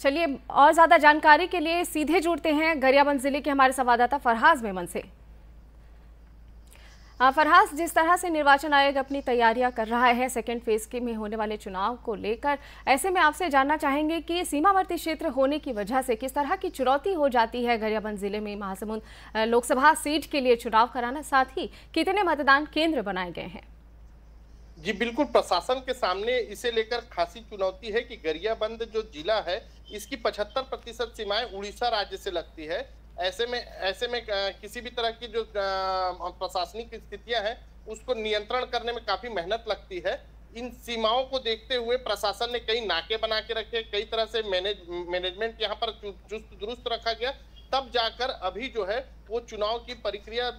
चलिए और ज्यादा जानकारी के लिए सीधे जुड़ते हैं गरियाबंद जिले के हमारे संवाददाता फरहाज मेमन से फरहाज जिस तरह से निर्वाचन आयोग अपनी तैयारियां कर रहा है सेकेंड फेज के में होने वाले चुनाव को लेकर ऐसे में आपसे जानना चाहेंगे कि सीमावर्ती क्षेत्र होने की वजह से किस तरह की चुनौती हो जाती है गरियाबंद जिले में महासमुंद लोकसभा सीट के लिए चुनाव कराना साथ ही कितने मतदान केंद्र बनाए गए हैं जी बिल्कुल प्रशासन के सामने इसे लेकर खासी चुनौती है कि गरियाबंद जो जिला है इसकी 75 प्रतिशत सीमाएं उड़ीसा राज्य से लगती है ऐसे में ऐसे में किसी भी तरह की जो प्रशासनिक स्थितियां हैं उसको नियंत्रण करने में काफी मेहनत लगती है इन सीमाओं को देखते हुए प्रशासन ने कई नाके बना के रखे कई तरह से मैनेज मैनेजमेंट यहाँ पर चुस्त दुरुस्त रखा गया तब जाकर अभी जो है वो चुनाव की प्रक्रिया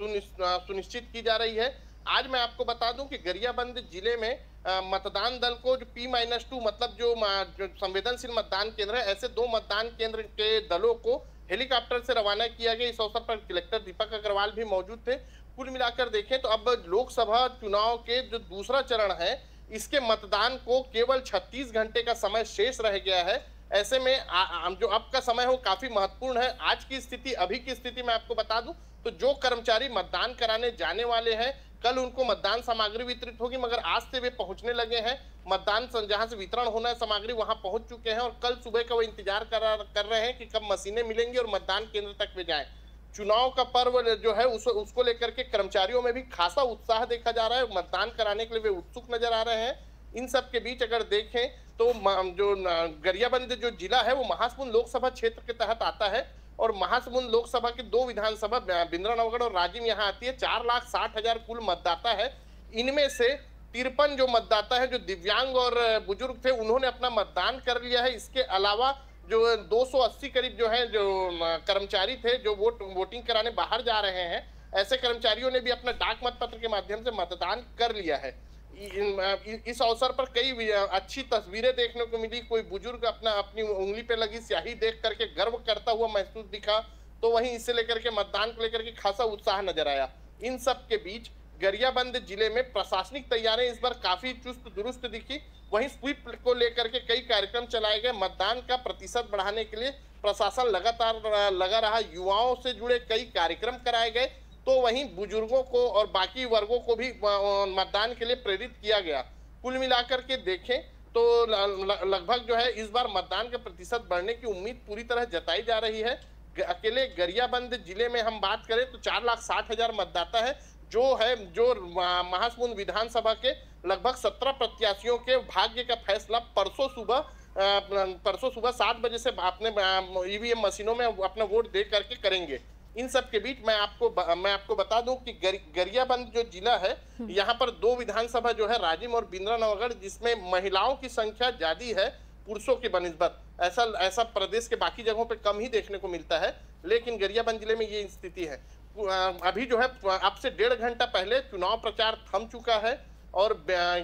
सुनिश्चित की जा रही है आज मैं आपको बता दूं कि गरियाबंद जिले में मतदान दल को जो पी माइनस टू मतलब जो, संवेदनशील मतदान केंद्र है ऐसे दो मतदान केंद्र के दलों को हेलीकॉप्टर से रवाना किया गया इस अवसर पर कलेक्टर दीपक अग्रवाल भी मौजूद थे कुल मिलाकर देखें तो अब लोकसभा चुनाव के जो दूसरा चरण है इसके मतदान को केवल 36 घंटे का समय शेष रह गया है ऐसे में आ, आ, जो अब का समय हो काफी महत्वपूर्ण है आज की स्थिति अभी की स्थिति मैं आपको बता दूं तो जो कर्मचारी मतदान कराने जाने वाले हैं कल उनको मतदान सामग्री वितरित होगी मगर आज से वे पहुंचने लगे हैं मतदान जहां से वितरण होना है सामग्री वहां पहुंच चुके हैं और कल सुबह का वो इंतजार कर, कर रहे हैं कि कब मशीनें मिलेंगी और मतदान केंद्र तक वे जाएं चुनाव का पर्व जो है उस, उसको लेकर के कर्मचारियों में भी खासा उत्साह देखा जा रहा है मतदान कराने के लिए वे उत्सुक नजर आ रहे हैं इन सब के बीच अगर देखें तो जो गरियाबंद जो जिला है वो महासमुंद लोकसभा क्षेत्र के तहत आता है और महासमुंद लोकसभा के दो विधानसभा बिंद्रा नवगढ़ और राजिम यहाँ आती है चार लाख साठ हजार कुल मतदाता है इनमें से तिरपन जो मतदाता है जो दिव्यांग और बुजुर्ग थे उन्होंने अपना मतदान कर लिया है इसके अलावा जो 280 करीब जो है जो कर्मचारी थे जो वोट वोटिंग कराने बाहर जा रहे हैं ऐसे कर्मचारियों ने भी अपना डाक मतपत्र के माध्यम से मतदान कर लिया है इस अवसर पर कई अच्छी तस्वीरें देखने को मिली कोई बुजुर्ग अपना अपनी उंगली पे लगी स्याही देख करके गर्व करता हुआ महसूस दिखा तो वहीं इसे लेकर के मतदान को लेकर के खासा उत्साह नजर आया इन सब के बीच गरियाबंद जिले में प्रशासनिक तैयारियां इस बार काफी चुस्त दुरुस्त दिखी वहीं स्वीप को लेकर के कई कार्यक्रम चलाए गए मतदान का प्रतिशत बढ़ाने के लिए प्रशासन लगातार लगा रहा युवाओं से जुड़े कई कार्यक्रम कराए गए तो वहीं बुजुर्गों को और बाकी वर्गों को भी मतदान के लिए प्रेरित किया गया कुल मिलाकर के देखें तो लगभग जो है इस बार मतदान का प्रतिशत बढ़ने की उम्मीद पूरी तरह जताई जा रही है अकेले गरियाबंद जिले में हम बात करें तो चार लाख साठ हजार मतदाता है जो है जो महासमुंद विधानसभा के लगभग सत्रह प्रत्याशियों के भाग्य का फैसला परसों सुबह परसों सुबह सात बजे से अपने ईवीएम मशीनों में अपना वोट दे करके करेंगे इन सब के बीच मैं आपको मैं आपको बता दूं कि गर, गरियाबंद जो जिला है हम्म। यहाँ पर दो विधानसभा जो है राजिम और बिंद्रा नवगढ़ जिसमें महिलाओं की संख्या ज्यादा है पुरुषों की बनिस्बत ऐसा ऐसा प्रदेश के बाकी जगहों पर कम ही देखने को मिलता है लेकिन गरियाबंद जिले में ये स्थिति है अभी जो है अब से डेढ़ घंटा पहले चुनाव प्रचार थम चुका है और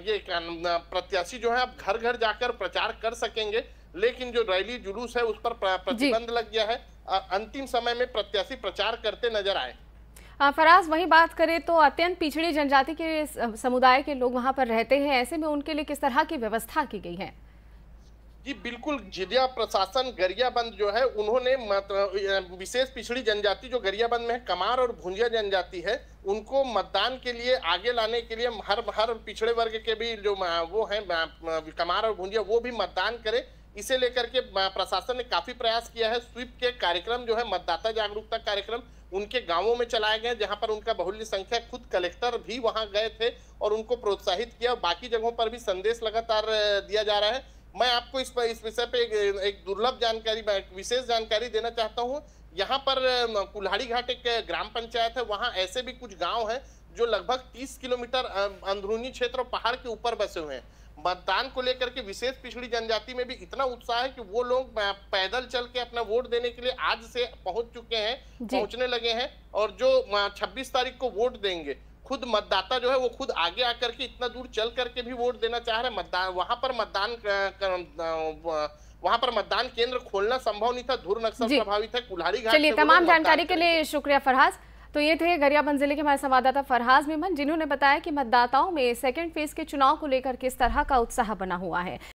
ये प्रत्याशी जो है आप घर घर जाकर प्रचार कर सकेंगे लेकिन जो रैली जुलूस है उस पर प्रतिबंध लग गया है अंतिम समय में प्रत्याशी प्रचार करते नजर आए फराज वही बात करें तो अत्यंत पिछड़ी जनजाति के समुदाय के लोग वहां पर रहते हैं ऐसे में उनके लिए किस तरह की व्यवस्था की गई है जी बिल्कुल जिला प्रशासन गरियाबंद जो है उन्होंने विशेष पिछड़ी जनजाति जो गरियाबंद में है कमार और भुंजिया जनजाति है उनको मतदान के लिए आगे लाने के लिए हर हर पिछड़े वर्ग के भी जो वो हैं कमार और भुंजिया वो भी मतदान करें इसे लेकर के प्रशासन ने काफी प्रयास किया है स्वीप के कार्यक्रम जो है मतदाता जागरूकता कार्यक्रम उनके गांवों में चलाए गए जहां पर उनका बहुल्य संख्या खुद कलेक्टर भी वहां गए थे और उनको प्रोत्साहित किया बाकी जगहों पर भी संदेश लगातार दिया जा रहा है मैं आपको इस पर इस विषय पे एक, एक दुर्लभ जानकारी विशेष जानकारी देना चाहता हूँ यहाँ पर कुल्हाड़ी घाट एक ग्राम पंचायत है वहाँ ऐसे भी कुछ गाँव है जो लगभग तीस किलोमीटर अंदरूनी क्षेत्र और पहाड़ के ऊपर बसे हुए हैं मतदान को लेकर के विशेष पिछड़ी जनजाति में भी इतना उत्साह है कि वो लोग पैदल चल के अपना वोट देने के लिए आज से पहुंच चुके हैं पहुंचने लगे हैं और जो 26 तारीख को वोट देंगे खुद मतदाता जो है वो खुद आगे आकर के इतना दूर चल करके भी वोट देना चाह रहे मतदान वहां पर मतदान वहां पर मतदान केंद्र खोलना संभव नहीं था धुर नक्सल प्रभावित है कुल्हाड़ी घाट तमाम जानकारी के लिए शुक्रिया फरहाज तो ये थे गरियाबंद जिले के हमारे संवाददाता फरहाज मेमन जिन्होंने बताया कि मतदाताओं में सेकेंड फेज के चुनाव को लेकर किस तरह का उत्साह बना हुआ है